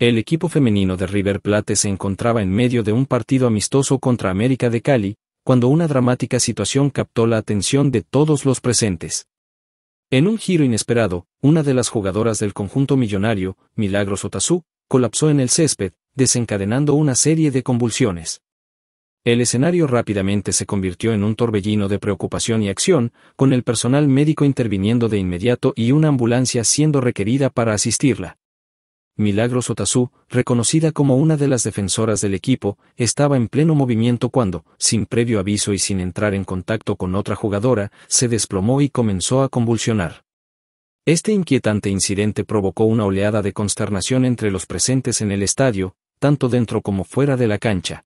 El equipo femenino de River Plate se encontraba en medio de un partido amistoso contra América de Cali, cuando una dramática situación captó la atención de todos los presentes. En un giro inesperado, una de las jugadoras del conjunto millonario, Milagros Otazú, colapsó en el césped, desencadenando una serie de convulsiones. El escenario rápidamente se convirtió en un torbellino de preocupación y acción, con el personal médico interviniendo de inmediato y una ambulancia siendo requerida para asistirla. Milagros Otazú, reconocida como una de las defensoras del equipo, estaba en pleno movimiento cuando, sin previo aviso y sin entrar en contacto con otra jugadora, se desplomó y comenzó a convulsionar. Este inquietante incidente provocó una oleada de consternación entre los presentes en el estadio, tanto dentro como fuera de la cancha.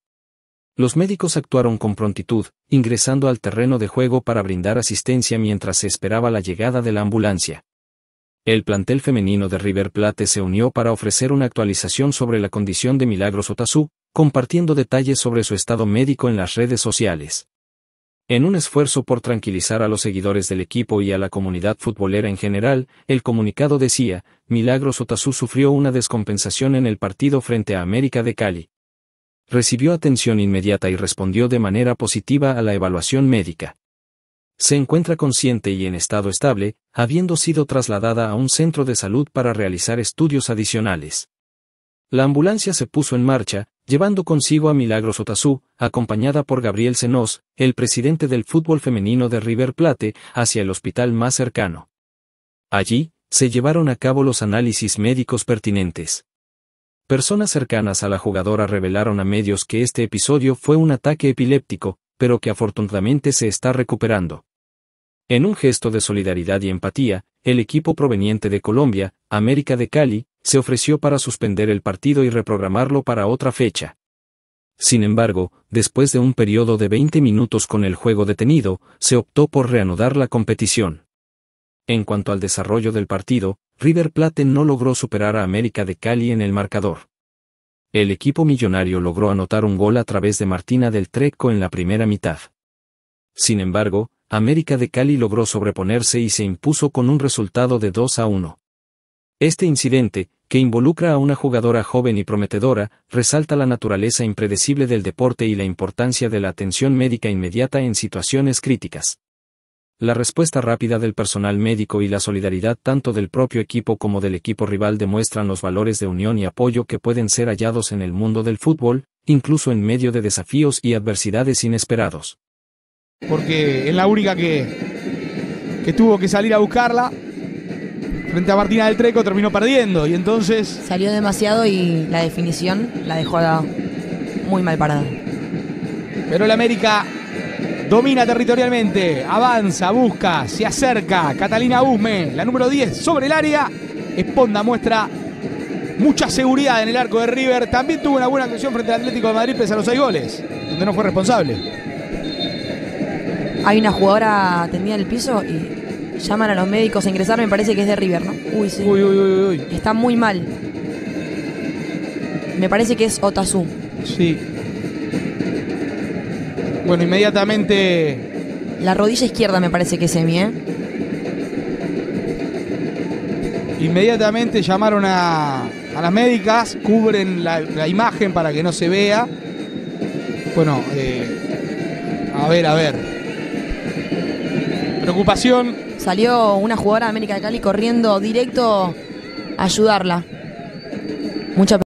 Los médicos actuaron con prontitud, ingresando al terreno de juego para brindar asistencia mientras se esperaba la llegada de la ambulancia. El plantel femenino de River Plate se unió para ofrecer una actualización sobre la condición de Milagros Otazú, compartiendo detalles sobre su estado médico en las redes sociales. En un esfuerzo por tranquilizar a los seguidores del equipo y a la comunidad futbolera en general, el comunicado decía, Milagros Otazú sufrió una descompensación en el partido frente a América de Cali. Recibió atención inmediata y respondió de manera positiva a la evaluación médica se encuentra consciente y en estado estable, habiendo sido trasladada a un centro de salud para realizar estudios adicionales. La ambulancia se puso en marcha, llevando consigo a Milagros Otazú, acompañada por Gabriel Senós, el presidente del fútbol femenino de River Plate, hacia el hospital más cercano. Allí, se llevaron a cabo los análisis médicos pertinentes. Personas cercanas a la jugadora revelaron a medios que este episodio fue un ataque epiléptico, pero que afortunadamente se está recuperando. En un gesto de solidaridad y empatía, el equipo proveniente de Colombia, América de Cali, se ofreció para suspender el partido y reprogramarlo para otra fecha. Sin embargo, después de un periodo de 20 minutos con el juego detenido, se optó por reanudar la competición. En cuanto al desarrollo del partido, River Plate no logró superar a América de Cali en el marcador. El equipo millonario logró anotar un gol a través de Martina del Treco en la primera mitad. Sin embargo, América de Cali logró sobreponerse y se impuso con un resultado de 2 a 1. Este incidente, que involucra a una jugadora joven y prometedora, resalta la naturaleza impredecible del deporte y la importancia de la atención médica inmediata en situaciones críticas. La respuesta rápida del personal médico y la solidaridad tanto del propio equipo como del equipo rival demuestran los valores de unión y apoyo que pueden ser hallados en el mundo del fútbol, incluso en medio de desafíos y adversidades inesperados. Porque es la única que, que tuvo que salir a buscarla. Frente a Martina del Treco terminó perdiendo y entonces... Salió demasiado y la definición la dejó muy mal parada. Pero el América Domina territorialmente, avanza, busca, se acerca. Catalina Usme, la número 10 sobre el área. Esponda muestra mucha seguridad en el arco de River. También tuvo una buena actuación frente al Atlético de Madrid pese a los seis goles, donde no fue responsable. Hay una jugadora tendida en el piso y llaman a los médicos a ingresar, me parece que es de River, ¿no? Uy, sí. Uy, uy, uy, uy. Está muy mal. Me parece que es Otazú. Sí, bueno, inmediatamente. La rodilla izquierda me parece que es Emi, ¿eh? Inmediatamente llamaron a, las médicas, cubren la, imagen para que no se vea. Bueno, eh, a ver, a ver. Preocupación. Salió una jugadora de América de Cali corriendo directo a ayudarla. Mucha